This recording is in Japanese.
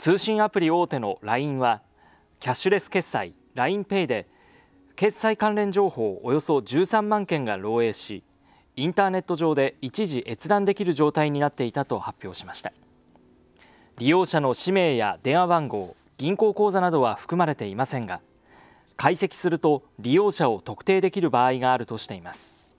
通信アプリ大手の LINE はキャッシュレス決済 LINEPay で決済関連情報およそ13万件が漏洩しインターネット上で一時閲覧できる状態になっていたと発表しました利用者の氏名や電話番号銀行口座などは含まれていませんが解析すると利用者を特定できる場合があるとしています